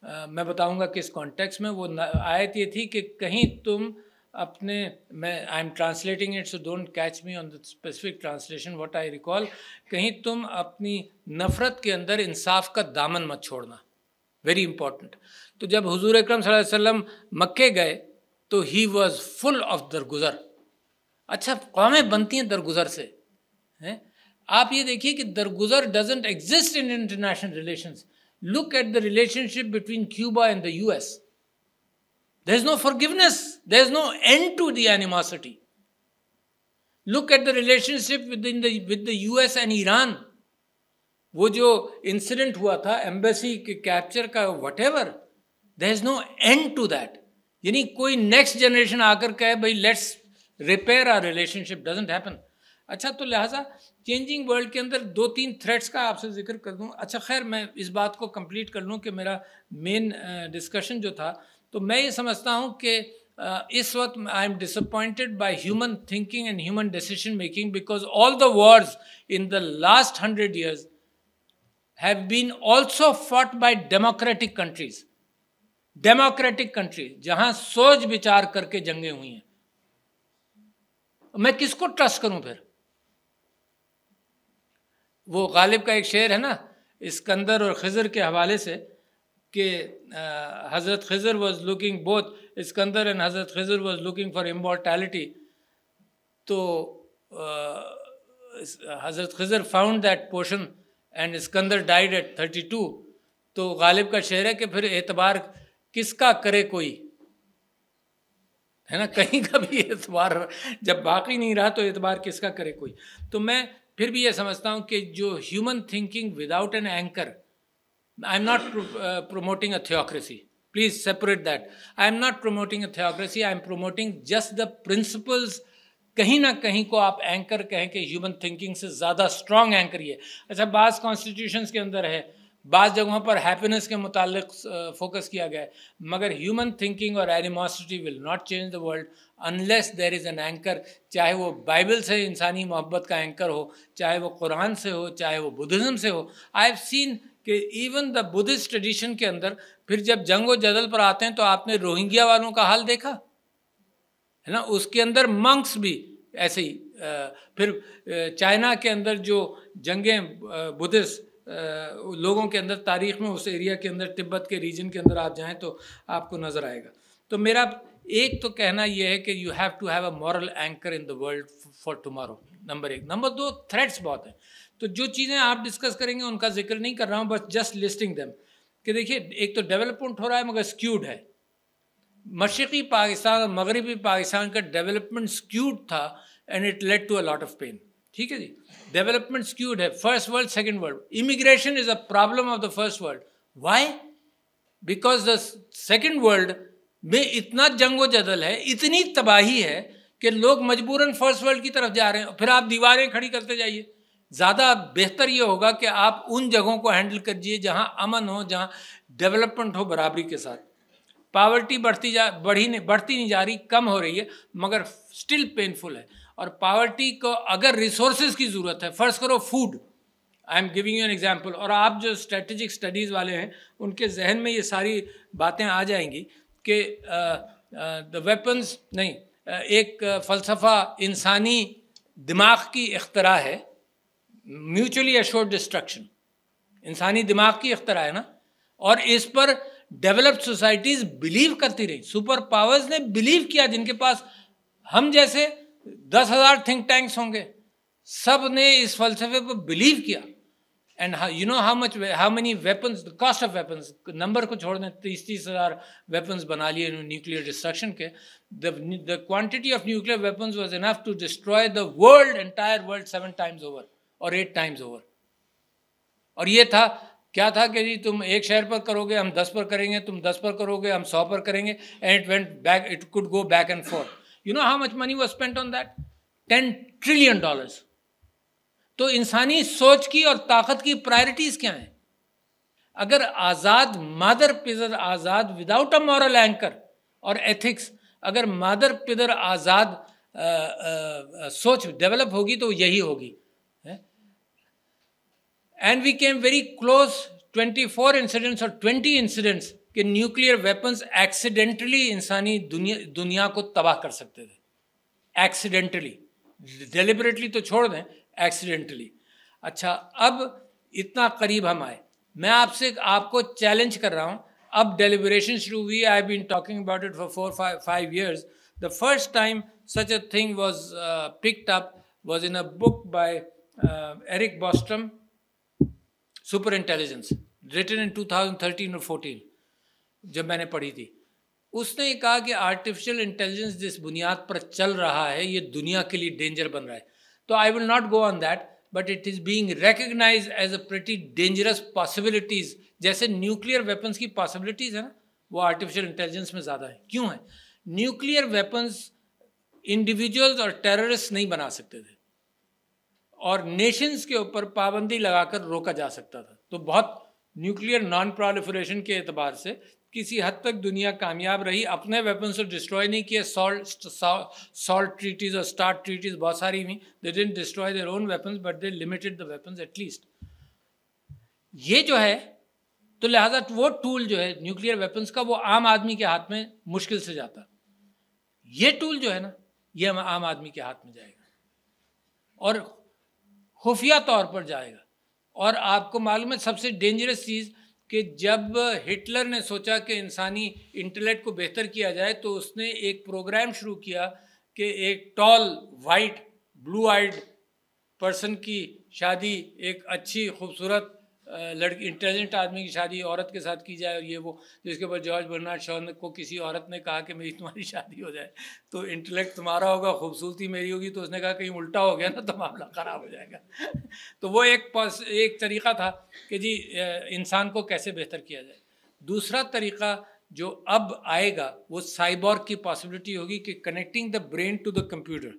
[SPEAKER 1] आ, मैं बताऊँगा किस कॉन्टेक्स्ट में वो आयत ये थी कि कहीं तुम अपने मैं I am translating it so don't catch me on the specific translation what I recall कहीं तुम अपनी नफ़रत के अंदर इंसाफ का दामन मत छोड़ना वेरी इंपॉर्टेंट तो जब हुजूर अकरम वसल्लम मक्के गए तो ही वॉज फुल ऑफ दरगुजर अच्छा कौमें बनती हैं दरगुजर से हैं आप ये देखिए कि दरगुजर doesn't exist in international relation look at the relationship between Cuba and the U S There is no forgiveness. There is no end to the animosity. Look at the relationship within the with the US and Iran. वो जो incident हुआ था embassy के capture का whatever there is no end to that यानी कोई next generation आकर कहे भाई let's repair our relationship doesn't happen अच्छा तो लिहाजा चेंजिंग वर्ल्ड के अंदर दो तीन थ्रेड्स का आपसे जिक्र कर दूँ अच्छा खैर मैं इस बात को कंप्लीट कर लूँ कि मेरा मेन डिस्कशन जो था तो मैं ये समझता हूँ कि इस वक्त I am disappointed by human thinking and human decision making because all the wars in the last hundred years have been also fought by democratic countries democratic countries जहां सोच विचार करके जंगे हुई हैं मैं किसको ट्रस्ट करूं फिर वो गालिब का एक शेर है ना इस्कंदर और खजर के हवाले से कि Hazrat Khizr was looking both Sikandar and Hazrat Khizr was looking for immortality तो Hazrat Khizr found that portion and Sikandar died at thirty two तो गालिब का शहर है कि फिर एतबार किसका करे कोई है ना कहीं का भी एतबार जब बाकी नहीं रहा तो एतबार किसका करे कोई तो मैं फिर भी ये समझता हूँ कि जो human thinking without an anchor I am not pro- uh, promoting a theocracy. Please separate that. I am not promoting a theocracy. I am promoting just the principles. कहीं ना कहीं को आप एंकर कहें कि ह्यूमन थिंकिंग से ज़्यादा strong anchor ये अच्छा बाज़ कॉन्स्टिट्यूशन के अंदर है बाज़ जगहों पर हैप्पीनेस के मुतालिक फोकस uh, किया गया है मगर ह्यूमन थिंकिंग और animosity will not change the world unless there is an anchor चाहे वो बाइबल से इंसानी मोहब्बत का एंकर हो चाहे वो कुरान से हो चाहे वो बुद्धिज़्म से हो आई हैव सीन कि इवन द बुद्धिस्ट ट्रेडिशन के अंदर फिर जब जंग जदल पर आते हैं तो आपने रोहिंग्या वालों का हाल देखा है ना उसके अंदर मंक्स भी ऐसे ही फिर चाइना के अंदर जो जंगें बुद्धिस्ट लोगों के अंदर तारीख में उस एरिया के अंदर तिब्बत के रीजन के अंदर आप जाएं तो आपको नज़र आएगा तो मेरा एक तो कहना यह है कि you have to have a moral anchor in the world for tomorrow number एक नंबर दो थ्रेट्स बहुत हैं तो जो चीज़ें आप डिस्कस करेंगे उनका जिक्र नहीं कर रहा हूँ बस जस्ट लिस्टिंग दैम कि देखिए एक तो डेवलपमेंट हो रहा है मगर स्क्यूड है मशरक़ी पाकिस्तान और मगरबी पाकिस्तान का डेवलपमेंट स्क्यूड था and it led to a lot of pain ठीक है जी डेवलपमेंट स्क्यूड है first world second world immigration is a problem of the first world why because the second world में इतना जंगो जदल है इतनी तबाही है कि लोग मजबूरन फर्स्ट वर्ल्ड की तरफ जा रहे हैं फिर आप दीवारें खड़ी करते जाइए ज़्यादा बेहतर ये होगा कि आप उन जगहों को हैंडल करिए जहाँ अमन हो जहाँ डेवलपमेंट हो बराबरी के साथ पावर्टी बढ़ती जा बढ़ी नहीं बढ़ती नहीं जा रही कम हो रही है मगर स्टिल पेनफुल है और पावर्टी को अगर रिसोर्सेज की ज़रूरत है फ़र्ज करो food I am giving you an example और आप जो स्ट्रेटजिक स्टडीज़ वाले हैं उनके जहन में ये सारी बातें आ जाएंगी कि द वेपन्स नहीं एक फ़लसफ़ा इंसानी दिमाग की अख्तरा है म्यूचुअली एश्योर्ड डिस्ट्रक्शन इंसानी दिमाग की अख्तरा है ना और इस पर डेवलप्ड सोसाइटीज बिलीव करती रही सुपर पावर्स ने बिलीव किया जिनके पास हम जैसे दस हजार थिंक टैंक्स होंगे सब ने इस फलसफे पर बिलीव किया and you know how much how many weapons cost of weapons number को छोड़ दें तीस तीस हज़ार वेपन्स बना लिए न्यूक्लियर डिस्ट्रक्शन के the quantity of nuclear weapons was enough to destroy the world entire world seven times over और एट टाइम्स ओवर और ये था क्या था कि जी तुम एक शहर पर करोगे हम दस पर करेंगे तुम दस पर करोगे हम सौ पर करेंगे and it went back it could go back and forth you know how much money was spent on that ten trillion dollars तो इंसानी सोच की और ताकत की प्रायोरिटीज क्या हैं अगर आज़ाद मादर पिदर आज़ाद विदाउट अ मॉरल एंकर और एथिक्स अगर मादर पिदर आज़ाद सोच डेवलप होगी तो यही होगी and we came very close 24 incidents और 20 इंसिडेंट्स कि न्यूक्लियर वेपन्स एक्सीडेंटली इंसानी दुनिया दुनिया को तबाह कर सकते थे एक्सीडेंटली डेलिबरेटली तो छोड़ दें एक्सीडेंटली अच्छा अब इतना करीब हम आए मैं आपसे आपको चैलेंज कर रहा हूँ अब डेलिबरेशन शुरू हुई I been talking about it for four five years the first time such a thing was picked up was in a book by Eric Bostrom superintelligence written in 2013 और 14 जब मैंने पढ़ी थी उसने कहा कि आर्टिफिशियल इंटेलिजेंस जिस बुनियाद पर चल रहा है ये दुनिया के लिए डेंजर बन रहा है तो I will not go on that but it is being recognise as a pretty dangerous possibilities जैसे न्यूक्लियर वेपन्स की पॉसिबिलिटीज़ है ना वो आर्टिफिशियल इंटेलिजेंस में ज़्यादा है क्यों है न्यूक्लियर वेपन्स इंडिविजुअल्स और टेररिस्ट नहीं बना सकते थे और नेशंस के ऊपर पाबंदी लगाकर रोका जा सकता था तो बहुत न्यूक्लियर नॉन प्रोलिफरेशन के अतबार से किसी हद तक दुनिया कामयाब रही अपने वेपन्स को डिस्ट्रॉय नहीं किए सॉल्ट सॉल्ट ट्रीटीज़ और स्टार्ट ट्रीटीज़ बहुत सारी हुई they didn't destroy their own weapons but they limited the weapons at least ये जो है तो लिहाजा वो टूल जो है न्यूक्लियर वेपन्स का वो आम आदमी के हाथ में मुश्किल से जाता ये टूल जो है ना ये आम आदमी के हाथ में जाएगा और खुफिया तौर पर जाएगा और आपको मालूम है सबसे डेंजरस चीज़ कि जब हिटलर ने सोचा कि इंसानी इंटेलेक्ट को बेहतर किया जाए तो उसने एक प्रोग्राम शुरू किया कि एक tall white blue eyed person की शादी एक अच्छी खूबसूरत लड़की इंटेलिजेंट आदमी की शादी औरत के साथ की जाए और ये वो जिसके ऊपर जॉर्ज बर्नाड शॉ को किसी औरत ने कहा कि मेरी तुम्हारी शादी हो जाए तो इंटेलेक्ट तुम्हारा होगा खूबसूरती मेरी होगी तो उसने कहा कहीं उल्टा हो गया ना तो मामला ख़राब हो जाएगा <laughs> तो वो एक एक तरीका था कि जी इंसान को कैसे बेहतर किया जाए दूसरा तरीका जो अब आएगा वो साइबॉर्ग की पॉसिबिलिटी होगी कि connecting the brain to the computer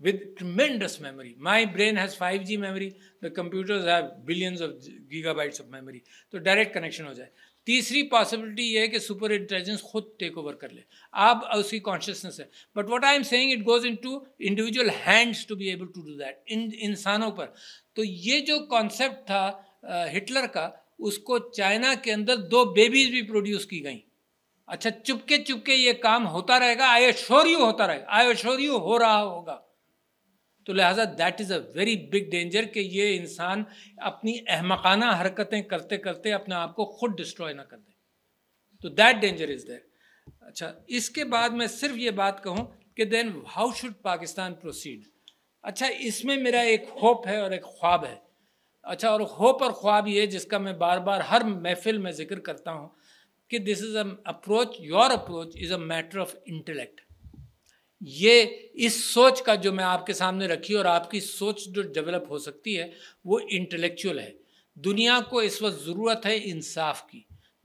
[SPEAKER 1] with tremendous memory. My brain has 5G memory. The computers have billions of gigabytes of memory. तो डायरेक्ट कनेक्शन हो जाए तीसरी पॉसिबिलिटी ये है कि सुपर इंटेलिजेंस खुद टेक ओवर कर ले आप उसकी कॉन्शियसनेस है but what I am saying it goes into individual hands to be able to do that इन इंसानों पर तो ये जो कॉन्सेप्ट था हिटलर का उसको चाइना के अंदर दो बेबीज भी प्रोड्यूस की गई अच्छा चुपके चुपके ये काम होता रहेगा आई यू होता रहेगा आई यू हो रहा होगा तो लिहाजा that is a very big danger कि ये इंसान अपनी अहमकाना हरकतें करते करते अपने आप को खुद डिस्ट्रॉय ना कर दे तो दैट डेंजर इज़ देर अच्छा इसके बाद मैं सिर्फ ये बात कहूँ कि then how should Pakistan proceed अच्छा इसमें मेरा एक होप है और एक ख्वाब है अच्छा और होप और ख्वाब ये जिसका मैं बार बार हर महफिल में ज़िक्र करता हूँ कि this is a approach your approach is a matter of intellect ये इस सोच का जो मैं आपके सामने रखी और आपकी सोच जो डेवलप हो सकती है वो इंटेलेक्चुअल है दुनिया को इस वक्त ज़रूरत है इंसाफ की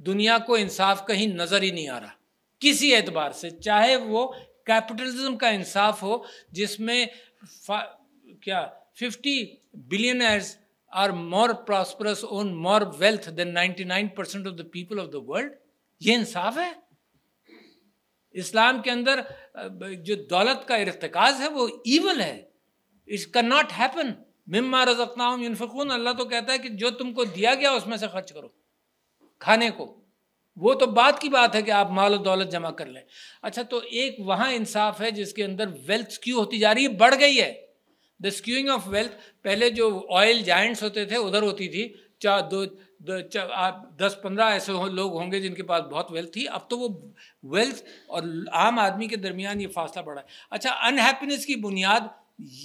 [SPEAKER 1] दुनिया को इंसाफ कहीं नज़र ही नहीं आ रहा किसी एतबार से चाहे वो कैपिटलिज्म का इंसाफ हो जिसमें क्या fifty billionaires are more prosperous own more wealth than nine percent of the people of the world ये इंसाफ है इस्लाम के अंदर जो दौलत का इरतकाज है वो ईवल है इट्स कन नॉट हैपन मम्मा रजकना अल्लाह तो कहता है कि जो तुमको दिया गया उसमें से खर्च करो खाने को वो तो बात की बात है कि आप माल और दौलत जमा कर लें अच्छा तो एक वहाँ इंसाफ है जिसके अंदर वेल्थ स्क्यू होती जा रही है बढ़ गई है द स्क्यूइंग ऑफ वेल्थ पहले जो ऑयल जाइंट्स होते थे उधर होती थी चार दो आप दस पंद्रह ऐसे हो, लोग होंगे जिनके पास बहुत वेल्थ थी अब तो वो वेल्थ और आम आदमी के दरमियान ये फासला बढ़ा है अच्छा अनहैप्पीनेस की बुनियाद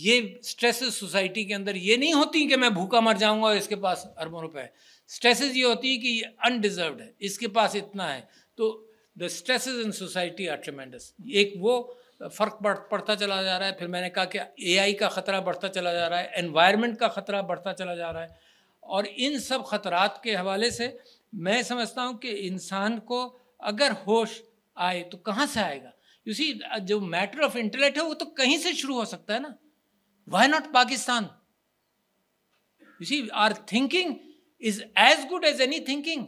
[SPEAKER 1] ये स्ट्रेस सोसाइटी के अंदर ये नहीं होती कि मैं भूखा मर जाऊंगा और इसके पास अरबों रुपए है स्ट्रेसेस ये होती है कि ये अनडिज़र्वड है इसके पास इतना है तो the stresses in society are tremendous एक वो फ़र्क पड़ता चला जा रहा है फिर मैंने कहा कि एआई का ख़तरा बढ़ता चला जा रहा है एनवायरनमेंट का ख़तरा बढ़ता चला जा रहा है और इन सब खतरात के हवाले से मैं समझता हूँ कि इंसान को अगर होश आए तो कहाँ से आएगा यूसी जो मैटर ऑफ इंटरनेट है वो तो कहीं से शुरू हो सकता है ना why not Pakistan you see our thinking is as good as any thinking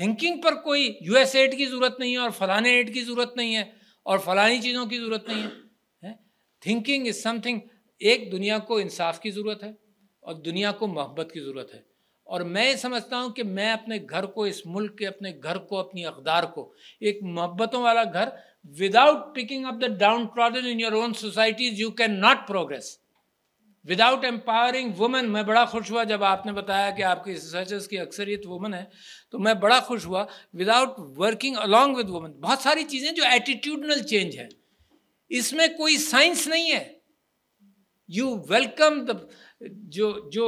[SPEAKER 1] thinking पर कोई यूएस एड की ज़रूरत नहीं है और फलाने एड की ज़रूरत नहीं है और फलानी चीज़ों की ज़रूरत नहीं है थिंकिंग इज समथिंग एक दुनिया को इंसाफ की ज़रूरत है और दुनिया को मोहब्बत की ज़रूरत है और मैं ये समझता हूँ कि मैं अपने घर को इस मुल्क के अपने घर को अपनी अकदार को एक मोहब्बतों वाला घर without picking up the downtrodden in your own societies you can not progress without empowering women मैं बड़ा खुश हुआ जब आपने बताया कि आपकी रिसर्चर्स की अक्सरियत वुमेन है तो मैं बड़ा खुश हुआ without working along with women बहुत सारी चीज़ें जो एटीट्यूडनल चेंज है इसमें कोई साइंस नहीं है यू वेलकम द जो जो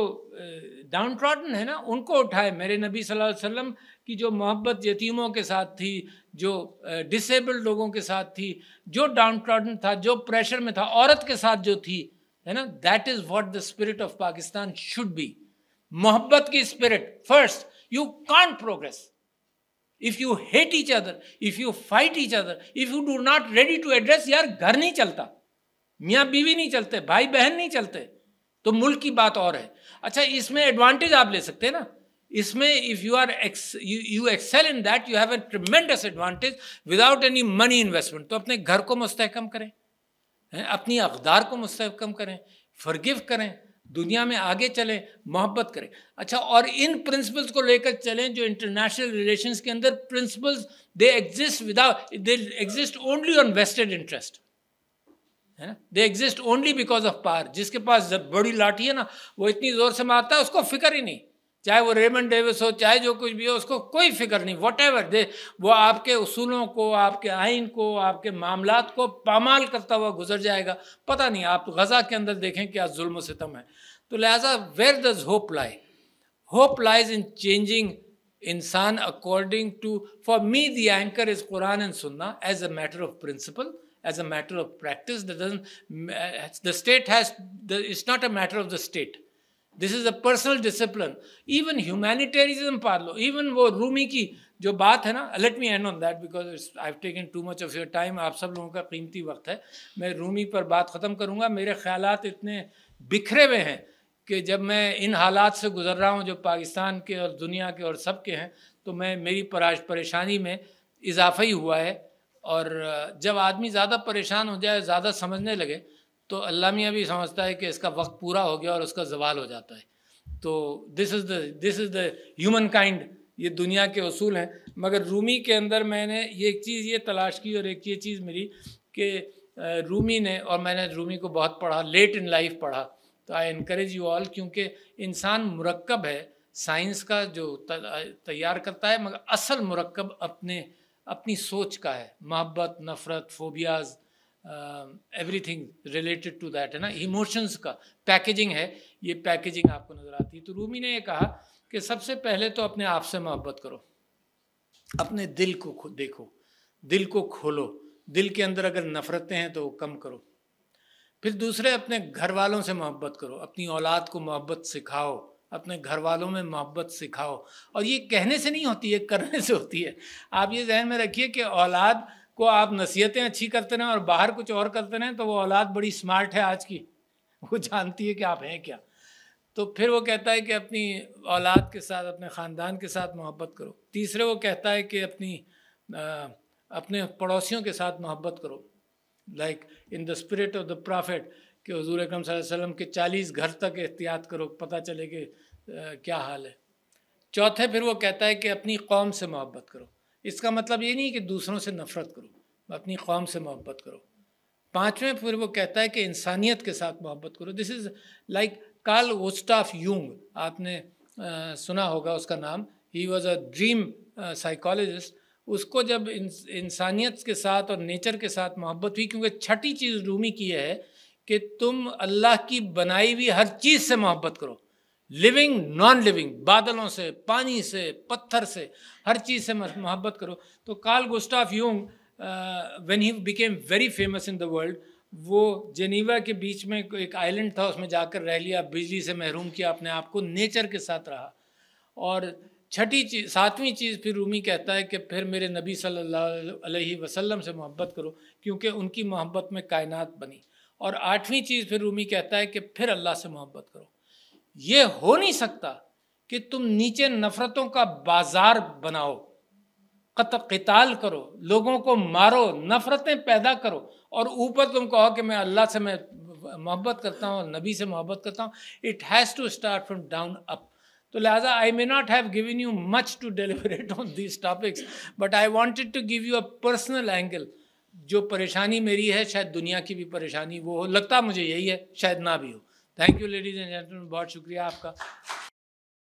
[SPEAKER 1] डाउन ट्रॉडन है ना उनको उठाए मेरे नबी सल्लल्लाहु अलैहि वसल्लम की जो मोहब्बत यतीमों के साथ थी जो डिसेबल्ड लोगों के साथ थी जो डाउन ट्रॉडन था जो प्रेशर में था औरत के साथ जो थी है ना that is what the spirit of Pakistan should be मोहब्बत की spirit first you can't progress if you hate each other if you fight each other if you do not ready to address यार घर नहीं चलता मियाँ बीवी नहीं चलते भाई बहन नहीं चलते तो मुल्क की बात और है अच्छा इसमें एडवांटेज आप ले सकते हैं ना इसमें if you are ex you excel in that you have a tremendous advantage without any money investment तो अपने घर को मुस्तकम करें अपनी अकदार को मुस्तकम करें फर्गिव करें दुनिया में आगे चलें मोहब्बत करें अच्छा और इन प्रिंसिपल्स को लेकर चलें जो इंटरनेशनल रिलेशंस के अंदर principles they exist without they exist only on vested interest है ना they exist only because of power जिसके पास बड़ी लाठी है ना वो इतनी जोर से मारता है उसको फिक्र ही नहीं चाहे वो रेमन डेविस हो चाहे जो कुछ भी हो उसको कोई फिक्र नहीं वट एवर दे वो आपके उसूलों को आपके आइन को आपके मामला को पामाल करता हुआ गुजर जाएगा पता नहीं आप गज़ा के अंदर देखें क्या जुल्म सितम है तो लिहाजा where does hope lie hope lies in changing इंसान according to for me the anchor is Quran and Sunnah as a matter of principle as a matter of practice. That doesn't, uh, the state has, the, it's not a matter of the state. This is a personal discipline even humanitarianism पार लो even वो Rumi की जो बात है ना let me end on that because I have taken too much of your time आप सब लोगों का कीमती वक्त है मैं रूमी पर बात ख़त्म करूँगा मेरे ख्याल इतने बिखरे हुए हैं कि जब मैं इन हालात से गुजर रहा हूँ जो पाकिस्तान के और दुनिया के और सब के हैं तो मैं मेरी परेशानी में इजाफा ही हुआ है और जब आदमी ज़्यादा परेशान हो जाए ज़्यादा समझने लगे तो अल्लाह भी समझता है कि इसका वक्त पूरा हो गया और उसका जवाल हो जाता है तो this is the this is the humankind ये दुनिया के असूल हैं मगर रूमी के अंदर मैंने ये एक चीज़ ये तलाश की और एक ये चीज़ मिली कि रूमी ने और मैंने रूमी को बहुत पढ़ा लेट इन लाइफ पढ़ा तो आई इनक्रेज यू ऑल क्योंकि इंसान मरकब है साइंस का जो तैयार करता है मगर असल मरकब अपने अपनी सोच का है मोहब्बत नफ़रत phobias everything related to that है ना इमोशंस का पैकेजिंग है ये पैकेजिंग आपको नज़र आती है तो रूमी ने ये कहा कि सबसे पहले तो अपने आप से मोहब्बत करो अपने दिल को देखो दिल को खोलो दिल के अंदर अगर नफ़रतें हैं तो कम करो फिर दूसरे अपने घर वालों से मोहब्बत करो अपनी औलाद को मोहब्बत सिखाओ अपने घर वालों में मोहब्बत सिखाओ और ये कहने से नहीं होती है करने से होती है आप ये जहन में रखिए कि औलाद को आप नसीहतें अच्छी करते रहें और बाहर कुछ और करते रहें तो वो औलाद बड़ी स्मार्ट है आज की वो जानती है कि आप हैं क्या तो फिर वो कहता है कि अपनी औलाद के साथ अपने ख़ानदान के साथ मोहब्बत करो तीसरे वो कहता है कि अपनी आ, अपने पड़ोसियों के साथ मोहब्बत करो like in the spirit of the prophet कि हजूर अक्रम वसल्लम के चालीस घर तक एहतियात करो पता चले कि क्या हाल है चौथे फिर वो कहता है कि अपनी कौम से मोहब्बत करो इसका मतलब ये नहीं कि दूसरों से नफ़रत करो अपनी कौम से मोहब्बत करो पाँचवें फिर वो कहता है कि इंसानियत के साथ मोहब्बत करो दिस इज़ लाइक कार्ल वोस्टाफ यूंग आपने आ, सुना होगा उसका नाम he was a dream psychologist उसको जब इंसानियत के साथ और नेचर के साथ मोहब्बत हुई क्योंकि छठी चीज़ रूमी की है कि तुम अल्लाह की बनाई हुई हर चीज़ से मोहब्बत करो लिविंग नॉन लिविंग बादलों से पानी से पत्थर से हर चीज़ से मोहब्बत करो तो Carl Gustav Jung when he became very famous in the world वो जेनीवा के बीच में एक आइलैंड था उसमें जाकर रह लिया बिजली से महरूम किया अपने आप को नेचर के साथ रहा और छठी चीज़ सातवीं चीज़ फिर रूमी कहता है कि फिर मेरे नबी सल्लल्लाहु अलैहि वसल्लम से मोहब्बत करो क्योंकि उनकी मोहब्बत में कायनात बनी और आठवीं चीज़ फिर रूमी कहता है कि फिर अल्लाह से मोहब्बत करो ये हो नहीं सकता कि तुम नीचे नफरतों का बाजार बनाओ कत कताल करो लोगों को मारो नफरतें पैदा करो और ऊपर तुम कहो कि मैं अल्लाह से मैं मोहब्बत करता हूँ नबी से मोहब्बत करता हूँ it has to start from down up तो लिहाजा I may not have given you much to deliberate on this topics but I wanted to give you a personal angle जो परेशानी मेरी है शायद दुनिया की भी परेशानी वो हो लगता मुझे यही है शायद ना भी हो thank you ladies and gentleman बहुत शुक्रिया आपका